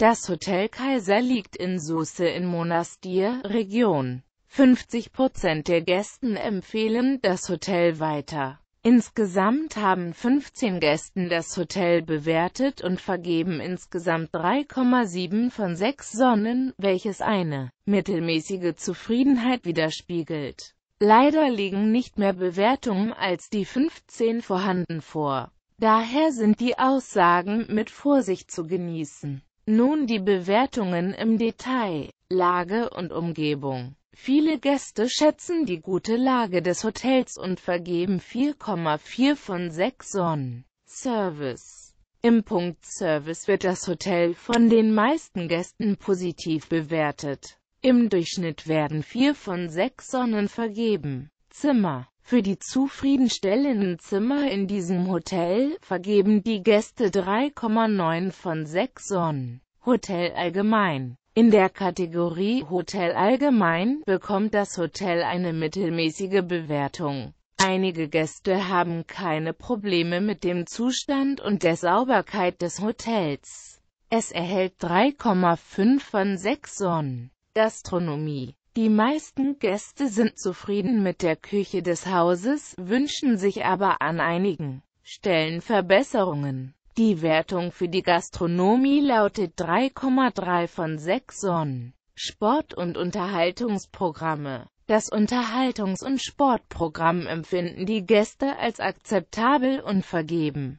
Das Hotel Kaiser liegt in Sousse in Monastir, Region. 50 Prozent der Gästen empfehlen das Hotel weiter. Insgesamt haben 15 Gästen das Hotel bewertet und vergeben insgesamt 3,7 von 6 Sonnen, welches eine mittelmäßige Zufriedenheit widerspiegelt. Leider liegen nicht mehr Bewertungen als die 15 vorhanden vor. Daher sind die Aussagen mit Vorsicht zu genießen. Nun die Bewertungen im Detail, Lage und Umgebung. Viele Gäste schätzen die gute Lage des Hotels und vergeben 4,4 von 6 Sonnen. Service Im Punkt Service wird das Hotel von den meisten Gästen positiv bewertet. Im Durchschnitt werden 4 von 6 Sonnen vergeben. Zimmer für die zufriedenstellenden Zimmer in diesem Hotel vergeben die Gäste 3,9 von 6 Sonnen. Hotel allgemein in der Kategorie Hotel allgemein bekommt das Hotel eine mittelmäßige Bewertung. Einige Gäste haben keine Probleme mit dem Zustand und der Sauberkeit des Hotels. Es erhält 3,5 von 6 Sonnen. Gastronomie die meisten Gäste sind zufrieden mit der Küche des Hauses, wünschen sich aber an einigen Stellen Verbesserungen. Die Wertung für die Gastronomie lautet 3,3 von 6 Sonnen. Sport- und Unterhaltungsprogramme Das Unterhaltungs- und Sportprogramm empfinden die Gäste als akzeptabel und vergeben